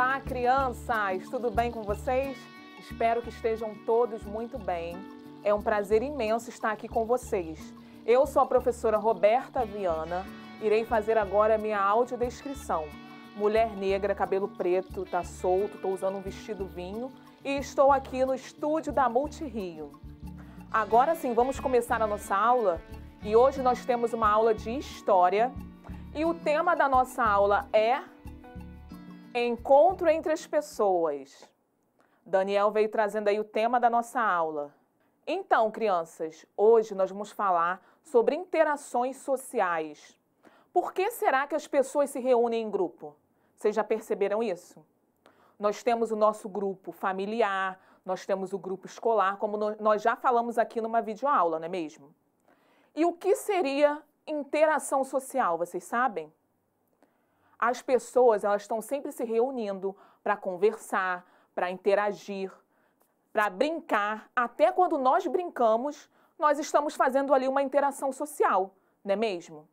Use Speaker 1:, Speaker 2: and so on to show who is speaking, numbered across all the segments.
Speaker 1: Olá, crianças! Tudo bem com vocês? Espero que estejam todos muito bem. É um prazer imenso estar aqui com vocês. Eu sou a professora Roberta Viana. Irei fazer agora a minha audiodescrição. Mulher negra, cabelo preto, tá solto, tô usando um vestido vinho e estou aqui no estúdio da Multirio. Agora sim, vamos começar a nossa aula e hoje nós temos uma aula de história e o tema da nossa aula é Encontro entre as pessoas. Daniel veio trazendo aí o tema da nossa aula. Então, crianças, hoje nós vamos falar sobre interações sociais. Por que será que as pessoas se reúnem em grupo? Vocês já perceberam isso? Nós temos o nosso grupo familiar, nós temos o grupo escolar, como nós já falamos aqui numa videoaula, não é mesmo? E o que seria interação social, vocês sabem? as pessoas elas estão sempre se reunindo para conversar, para interagir, para brincar. Até quando nós brincamos, nós estamos fazendo ali uma interação social, não é mesmo?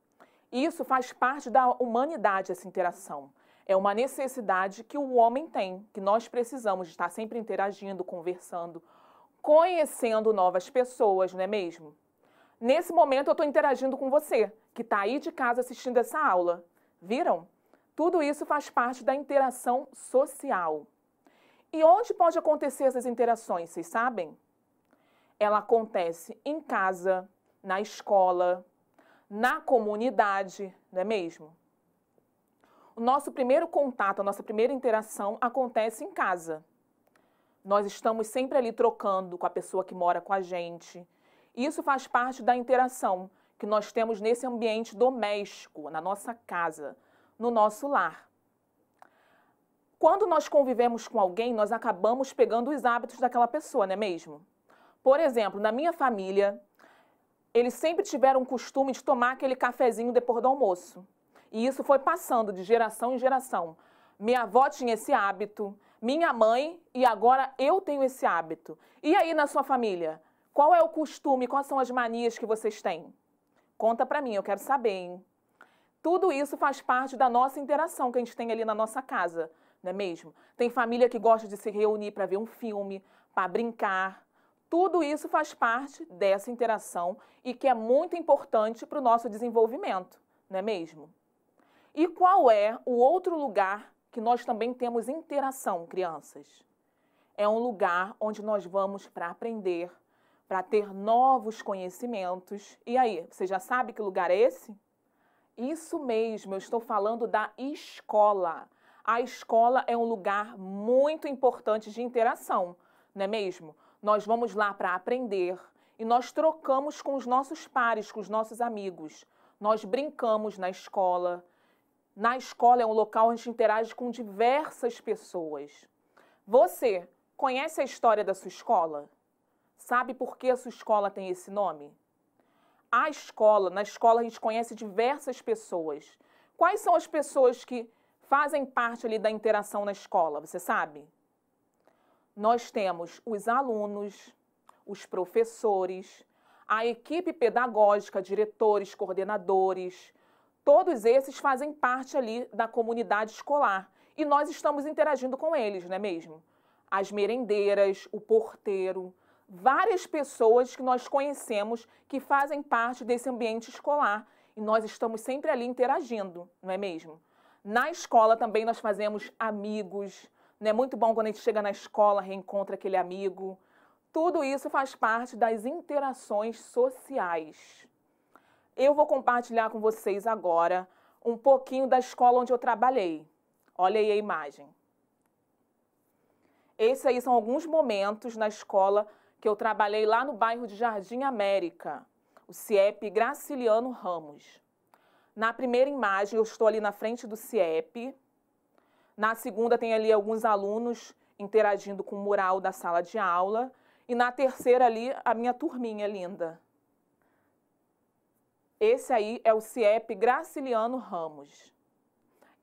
Speaker 1: Isso faz parte da humanidade, essa interação. É uma necessidade que o homem tem, que nós precisamos estar sempre interagindo, conversando, conhecendo novas pessoas, não é mesmo? Nesse momento eu estou interagindo com você, que está aí de casa assistindo essa aula. Viram? Tudo isso faz parte da interação social. E onde pode acontecer essas interações, vocês sabem? Ela acontece em casa, na escola, na comunidade, não é mesmo? O nosso primeiro contato, a nossa primeira interação acontece em casa. Nós estamos sempre ali trocando com a pessoa que mora com a gente. Isso faz parte da interação que nós temos nesse ambiente doméstico, na nossa casa, no nosso lar. Quando nós convivemos com alguém, nós acabamos pegando os hábitos daquela pessoa, não é mesmo? Por exemplo, na minha família, eles sempre tiveram o costume de tomar aquele cafezinho depois do almoço. E isso foi passando de geração em geração. Minha avó tinha esse hábito, minha mãe e agora eu tenho esse hábito. E aí na sua família, qual é o costume, quais são as manias que vocês têm? Conta pra mim, eu quero saber, hein? Tudo isso faz parte da nossa interação que a gente tem ali na nossa casa, não é mesmo? Tem família que gosta de se reunir para ver um filme, para brincar. Tudo isso faz parte dessa interação e que é muito importante para o nosso desenvolvimento, não é mesmo? E qual é o outro lugar que nós também temos interação, crianças? É um lugar onde nós vamos para aprender, para ter novos conhecimentos. E aí, você já sabe que lugar é esse? Isso mesmo, eu estou falando da escola. A escola é um lugar muito importante de interação, não é mesmo? Nós vamos lá para aprender e nós trocamos com os nossos pares, com os nossos amigos. Nós brincamos na escola. Na escola é um local onde a gente interage com diversas pessoas. Você conhece a história da sua escola? Sabe por que a sua escola tem esse nome? à escola. Na escola a gente conhece diversas pessoas. Quais são as pessoas que fazem parte ali da interação na escola, você sabe? Nós temos os alunos, os professores, a equipe pedagógica, diretores, coordenadores, todos esses fazem parte ali da comunidade escolar e nós estamos interagindo com eles, não é mesmo? As merendeiras, o porteiro, várias pessoas que nós conhecemos que fazem parte desse ambiente escolar e nós estamos sempre ali interagindo, não é mesmo? Na escola também nós fazemos amigos, não é muito bom quando a gente chega na escola, reencontra aquele amigo. Tudo isso faz parte das interações sociais. Eu vou compartilhar com vocês agora um pouquinho da escola onde eu trabalhei. Olha aí a imagem. Esses aí são alguns momentos na escola que eu trabalhei lá no bairro de Jardim América, o CIEP Graciliano Ramos. Na primeira imagem, eu estou ali na frente do CIEP. Na segunda, tem ali alguns alunos interagindo com o mural da sala de aula. E na terceira, ali, a minha turminha linda. Esse aí é o CIEP Graciliano Ramos.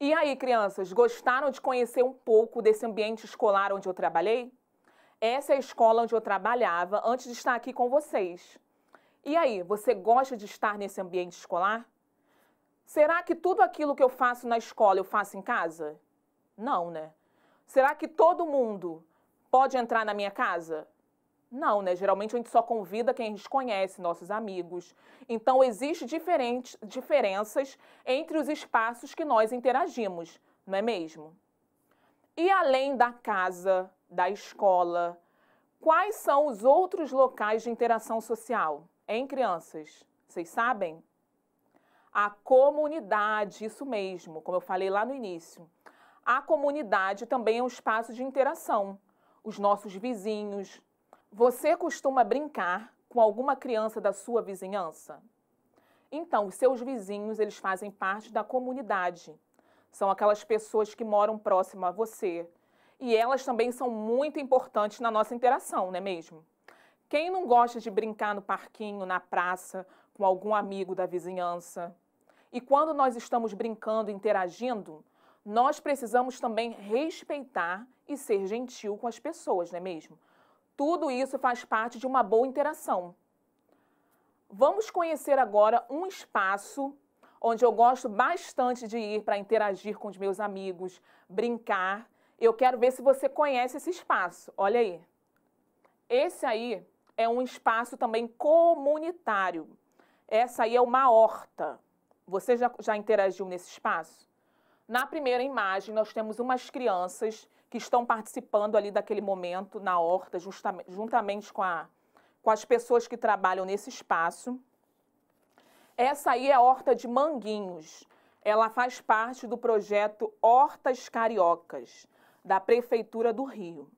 Speaker 1: E aí, crianças, gostaram de conhecer um pouco desse ambiente escolar onde eu trabalhei? Essa é a escola onde eu trabalhava antes de estar aqui com vocês. E aí, você gosta de estar nesse ambiente escolar? Será que tudo aquilo que eu faço na escola eu faço em casa? Não, né? Será que todo mundo pode entrar na minha casa? Não, né? Geralmente a gente só convida quem a gente conhece, nossos amigos. Então, existem diferentes diferenças entre os espaços que nós interagimos, não é mesmo? E além da casa, da escola. Quais são os outros locais de interação social em crianças? Vocês sabem? A comunidade, isso mesmo, como eu falei lá no início. A comunidade também é um espaço de interação. Os nossos vizinhos. Você costuma brincar com alguma criança da sua vizinhança? Então, os seus vizinhos, eles fazem parte da comunidade. São aquelas pessoas que moram próximo a você, e elas também são muito importantes na nossa interação, não é mesmo? Quem não gosta de brincar no parquinho, na praça, com algum amigo da vizinhança? E quando nós estamos brincando, interagindo, nós precisamos também respeitar e ser gentil com as pessoas, não é mesmo? Tudo isso faz parte de uma boa interação. Vamos conhecer agora um espaço onde eu gosto bastante de ir para interagir com os meus amigos, brincar eu quero ver se você conhece esse espaço. Olha aí. Esse aí é um espaço também comunitário. Essa aí é uma horta. Você já, já interagiu nesse espaço? Na primeira imagem, nós temos umas crianças que estão participando ali daquele momento na horta, justamente, juntamente com, a, com as pessoas que trabalham nesse espaço. Essa aí é a Horta de Manguinhos. Ela faz parte do projeto Hortas Cariocas da Prefeitura do Rio.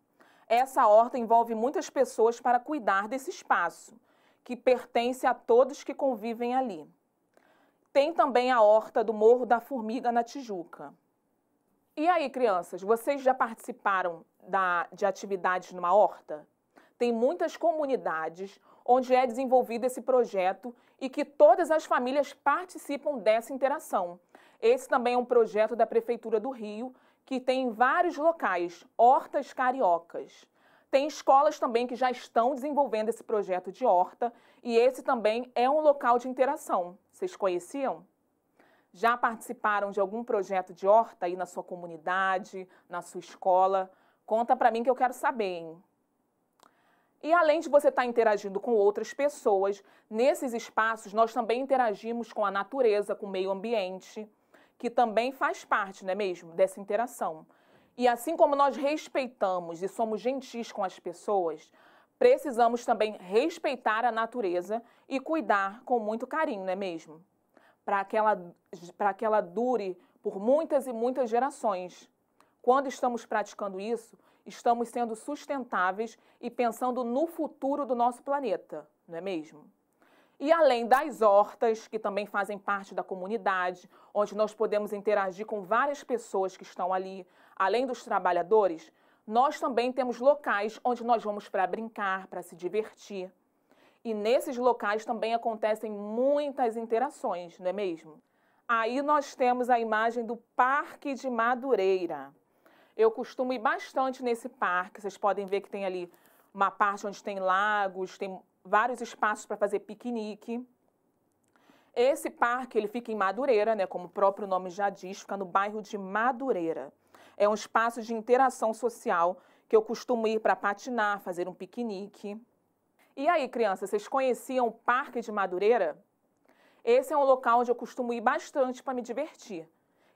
Speaker 1: Essa horta envolve muitas pessoas para cuidar desse espaço, que pertence a todos que convivem ali. Tem também a horta do Morro da Formiga, na Tijuca. E aí, crianças, vocês já participaram da, de atividades numa horta? Tem muitas comunidades onde é desenvolvido esse projeto e que todas as famílias participam dessa interação. Esse também é um projeto da Prefeitura do Rio que tem em vários locais hortas cariocas. Tem escolas também que já estão desenvolvendo esse projeto de horta e esse também é um local de interação. Vocês conheciam? Já participaram de algum projeto de horta aí na sua comunidade, na sua escola? Conta para mim que eu quero saber, hein? E além de você estar tá interagindo com outras pessoas, nesses espaços nós também interagimos com a natureza, com o meio ambiente que também faz parte, não é mesmo, dessa interação. E assim como nós respeitamos e somos gentis com as pessoas, precisamos também respeitar a natureza e cuidar com muito carinho, não é mesmo? Para que, ela, para que ela dure por muitas e muitas gerações. Quando estamos praticando isso, estamos sendo sustentáveis e pensando no futuro do nosso planeta, não é mesmo? E além das hortas, que também fazem parte da comunidade, onde nós podemos interagir com várias pessoas que estão ali, além dos trabalhadores, nós também temos locais onde nós vamos para brincar, para se divertir. E nesses locais também acontecem muitas interações, não é mesmo? Aí nós temos a imagem do Parque de Madureira. Eu costumo ir bastante nesse parque, vocês podem ver que tem ali uma parte onde tem lagos, tem vários espaços para fazer piquenique. Esse parque ele fica em Madureira, né, como o próprio nome já diz, fica no bairro de Madureira. É um espaço de interação social que eu costumo ir para patinar, fazer um piquenique. E aí, crianças, vocês conheciam o Parque de Madureira? Esse é um local onde eu costumo ir bastante para me divertir.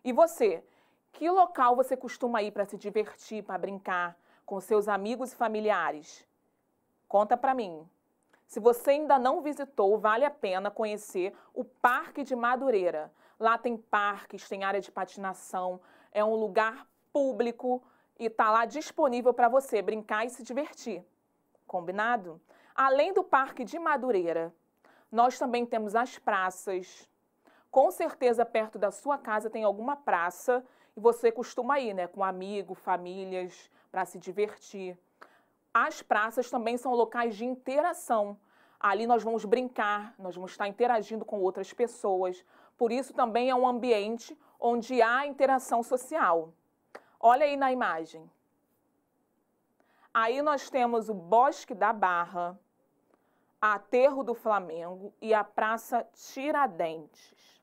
Speaker 1: E você? Que local você costuma ir para se divertir, para brincar com seus amigos e familiares? Conta para mim. Se você ainda não visitou, vale a pena conhecer o Parque de Madureira. Lá tem parques, tem área de patinação, é um lugar público e está lá disponível para você brincar e se divertir. Combinado? Além do Parque de Madureira, nós também temos as praças. Com certeza, perto da sua casa tem alguma praça e você costuma ir, né? Com amigo, famílias, para se divertir. As praças também são locais de interação. Ali nós vamos brincar, nós vamos estar interagindo com outras pessoas. Por isso também é um ambiente onde há interação social. Olha aí na imagem. Aí nós temos o Bosque da Barra, Aterro do Flamengo e a Praça Tiradentes.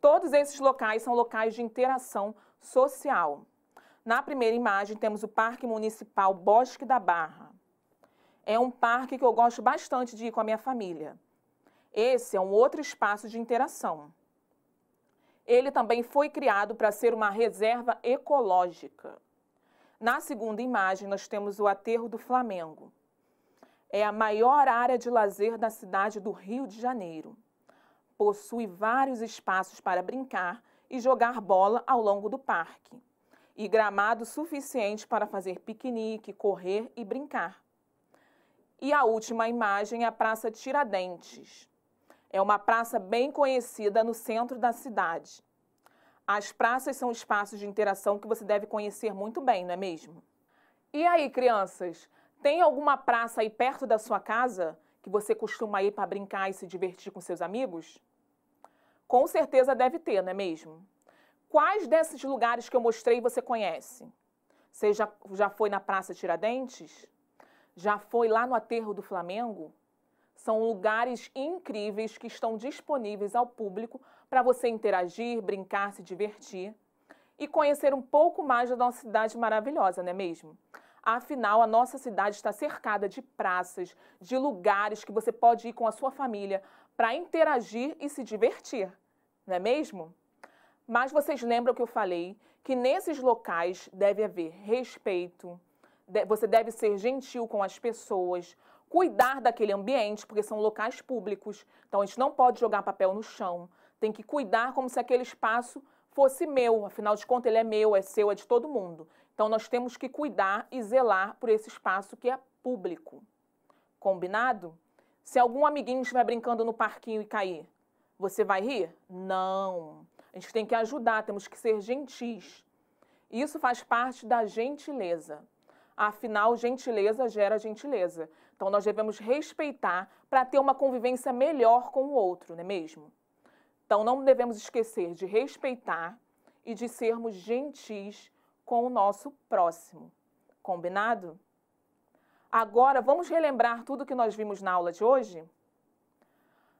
Speaker 1: Todos esses locais são locais de interação social. Na primeira imagem temos o Parque Municipal Bosque da Barra é um parque que eu gosto bastante de ir com a minha família. Esse é um outro espaço de interação. Ele também foi criado para ser uma reserva ecológica. Na segunda imagem, nós temos o Aterro do Flamengo. É a maior área de lazer da cidade do Rio de Janeiro. Possui vários espaços para brincar e jogar bola ao longo do parque. E gramado suficiente para fazer piquenique, correr e brincar. E a última imagem é a Praça Tiradentes. É uma praça bem conhecida no centro da cidade. As praças são espaços de interação que você deve conhecer muito bem, não é mesmo? E aí, crianças, tem alguma praça aí perto da sua casa que você costuma ir para brincar e se divertir com seus amigos? Com certeza deve ter, não é mesmo? Quais desses lugares que eu mostrei você conhece? Você já, já foi na Praça Tiradentes? já foi lá no aterro do Flamengo? São lugares incríveis que estão disponíveis ao público para você interagir, brincar, se divertir e conhecer um pouco mais da nossa cidade maravilhosa, não é mesmo? Afinal, a nossa cidade está cercada de praças, de lugares que você pode ir com a sua família para interagir e se divertir, não é mesmo? Mas vocês lembram que eu falei que nesses locais deve haver respeito, você deve ser gentil com as pessoas, cuidar daquele ambiente, porque são locais públicos. Então a gente não pode jogar papel no chão. Tem que cuidar como se aquele espaço fosse meu, afinal de contas ele é meu, é seu, é de todo mundo. Então nós temos que cuidar e zelar por esse espaço que é público. Combinado? Se algum amiguinho estiver brincando no parquinho e cair, você vai rir? Não. A gente tem que ajudar, temos que ser gentis. Isso faz parte da gentileza. Afinal, gentileza gera gentileza. Então, nós devemos respeitar para ter uma convivência melhor com o outro, não é mesmo? Então, não devemos esquecer de respeitar e de sermos gentis com o nosso próximo. Combinado? Agora, vamos relembrar tudo que nós vimos na aula de hoje?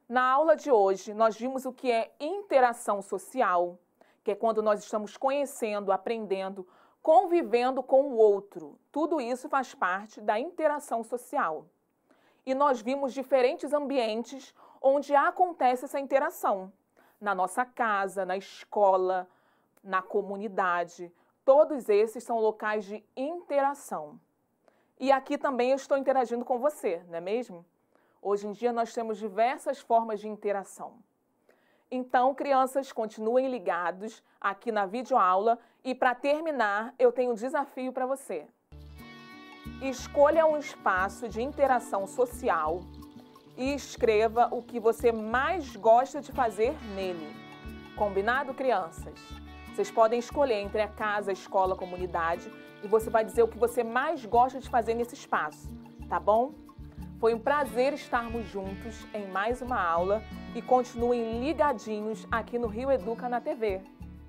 Speaker 1: Na aula de hoje, nós vimos o que é interação social, que é quando nós estamos conhecendo, aprendendo convivendo com o outro. Tudo isso faz parte da interação social. E nós vimos diferentes ambientes onde acontece essa interação. Na nossa casa, na escola, na comunidade. Todos esses são locais de interação. E aqui também eu estou interagindo com você, não é mesmo? Hoje em dia nós temos diversas formas de interação. Então, crianças, continuem ligados aqui na videoaula e para terminar, eu tenho um desafio para você. Escolha um espaço de interação social e escreva o que você mais gosta de fazer nele. Combinado, crianças? Vocês podem escolher entre a casa, a escola, a comunidade e você vai dizer o que você mais gosta de fazer nesse espaço, tá bom? Foi um prazer estarmos juntos em mais uma aula e continuem ligadinhos aqui no Rio Educa na TV.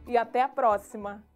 Speaker 1: E até a próxima!